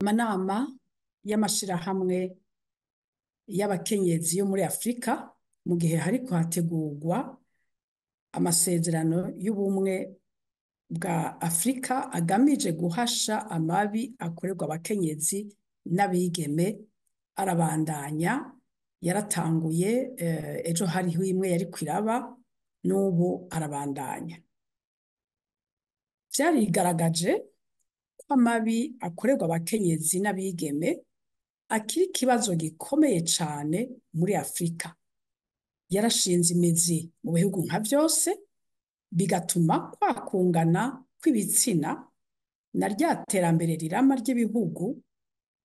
amanama y'amashyirahamwe y'abakenyezi yo muri afurika mu gihe hari hategurwa amasezerano y'ubumwe bwa afurika agamije guhasha amabi akorerwa abakenyezi n'abigeme arabandanya yaratanguye eh, ejo hariho imwe yari kwiraba n'ubu arabandanya byarigaragaje amabi akorerwa abakenyezi n'abigeme akiri ikibazo gikomeye cyane muri Afurika yarashinze imizi mu bihugu nka byose bigatuma kwakungana kw'ibitsina na rya terambere rirama ry'ibihugu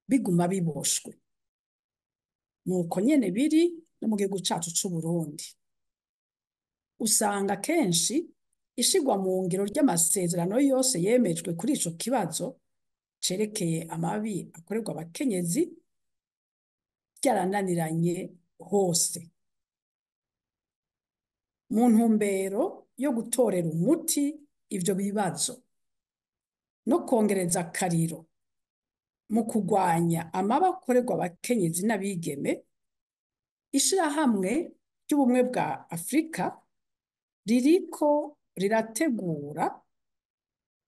biguma biboshwe nuko nyene biri no mu gihugu cacu c'Uburundi usanga kenshi ishigwa mu ngero ry'amasezerano yose yemejwe kuri icyo kibazo cerekeye amabi akorerwa abakenyezi byarananiranye hose mu ntumbero yo gutorera umuti ibyo bibazo no kongereza akariro mu kurwanya amaba akorerwa abakenyezi n'abigeme ishirahamwe ry'ubumwe bwa afurika ririko rirategura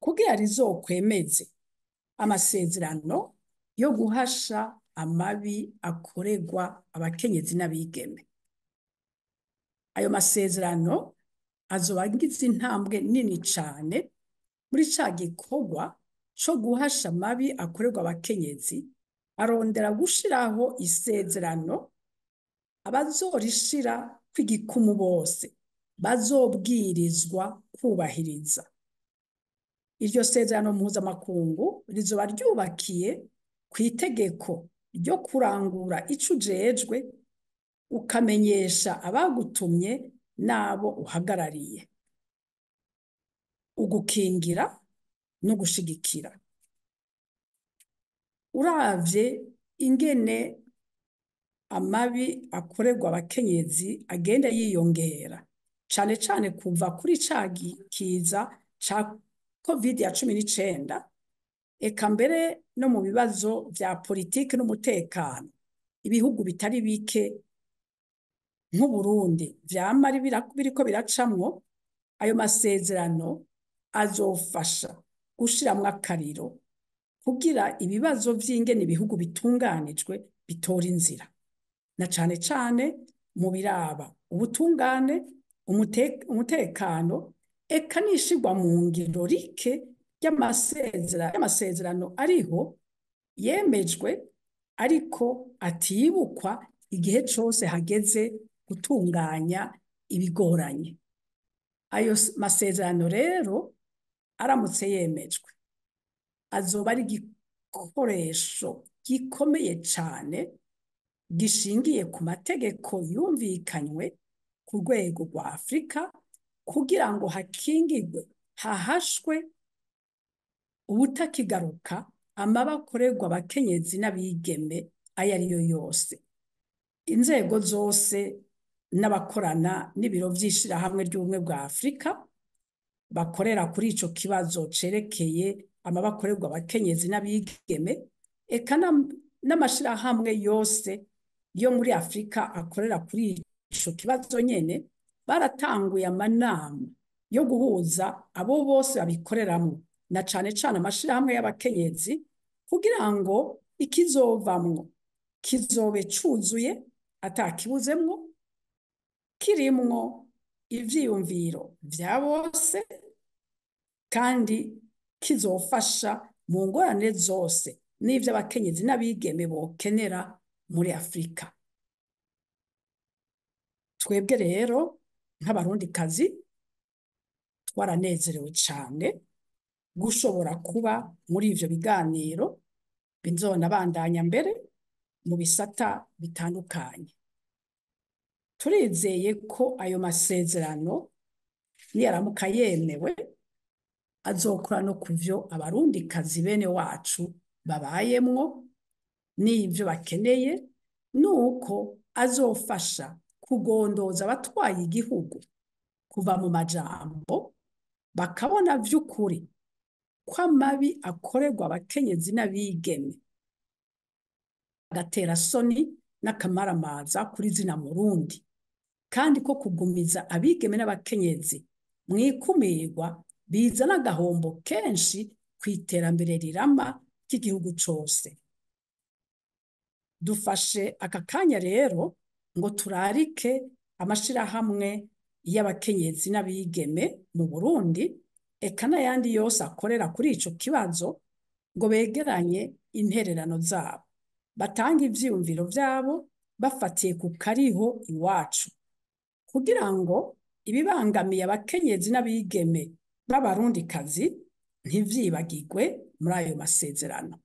kugira rizokwemeze amasezerano yo guhasha amabi akoregwa abakenyezi n'abigeme ayo masezerano azobangiza intambwe nini cyane muri cya gikorwa cyo guhasha amabi akoregwa abakenyezi arondera gushyiraho isezerano abazorishira kw'igikumu bose bazobwirizwa kubahiriza iryo sezerano mpuzamakungu rizoba ryubakiye ku itegeko ryo kurangura icyo ujejwe ukamenyesha abagutumye n'abo uhagarariye ugukingira no gushigikira urabye ingene amabi akorerwa abakenyezi agenda yiyongera cyane cyane kuva kuri cya gikiza cya covid ya cumi n'icyenda eka mbere no mu bibazo bya politiki n'umutekano ibihugu bitari bike nk'u Burundi byamara ko biracamwo ayo masezerano azofasha gushiramwo akariro kugira ibibazo vy'ingene ibihugu bitunganijwe bitora inzira na cyane cyane mu biraba ubutungane umutekano eka nishigwa mu ngiro rike y'amasezerano ariho yemejwe ariko atibukwa igihe cyose hageze gutunganya ibigoranye ayo masezerano rero aramutse yemejwe azoba ari igikoresho gikomeye cyane gishingiye ku mategeko yumvikanywe ku rwego rwa afurika kugira ngo hakingirwe hahashwe ubutakigaruka amaba akorerwa abakenyezi n'abigeme ayo ariyo yose inzego zose n'abakorana n'ibiro by'ishyirahamwe ry'ubumwe bwa afurika bakorera kuri icyo kibazo cyerekeye amabakorerwa akorerwa abakenyezi n'abigeme eka n'amashyirahamwe yose yo muri afurika akorera kuri icyo icyo kibazo nyine baratanguye amanama yo guhuza abo bose babikoreramo na cyane cyane amashyirahamwe y'abakenyezi kugira ngo ikizovamwo kizobe cyuzuye atakibuzemwo kirimwo ibyiyumviro bya bose kandi kizofasha mu ngorane zose n’iby’abakenyezi abakenyezi n'abigeme bokenera muri afurika twebwe rero nk'abarundi kazi twaranezerewe cyane gushobora kuba muri ibyo biganiro bizona bandanya mbere mu bisata bitandukanye turizeye ko ayo masezerano niyaramuka yemewe azokora no ku byo abarundi kazi bene wacu babayemwo n'ibyo bakeneye ni uko azofasha kugondoza abatwaye igihugu kuva mu majambo bakabona by'ukuri ko amabi akorerwa abakenyezi n'abigeme agatera soni n'akamaramaza kuri zina murundi kandi ko kugumiza abigeme n'abakenyezi mu ikumirwa bizana agahombo kenshi ku iterambere rirama ry'igihugu cyose dufashe aka kanya rero ngo turarike amashirahamwe y'abakenyezi n'abigeme mu Burundi eka n'ayandi yose akorera kuri icyo kibazo ngo begeranye intererano zabo batanga ibyiyumviro byabo bafatiye ku kariho iwacu kugira ngo ibibangamiye abakenyezi n'abigeme b'abarundikazi ntivyibagirwe muri ayo masezerano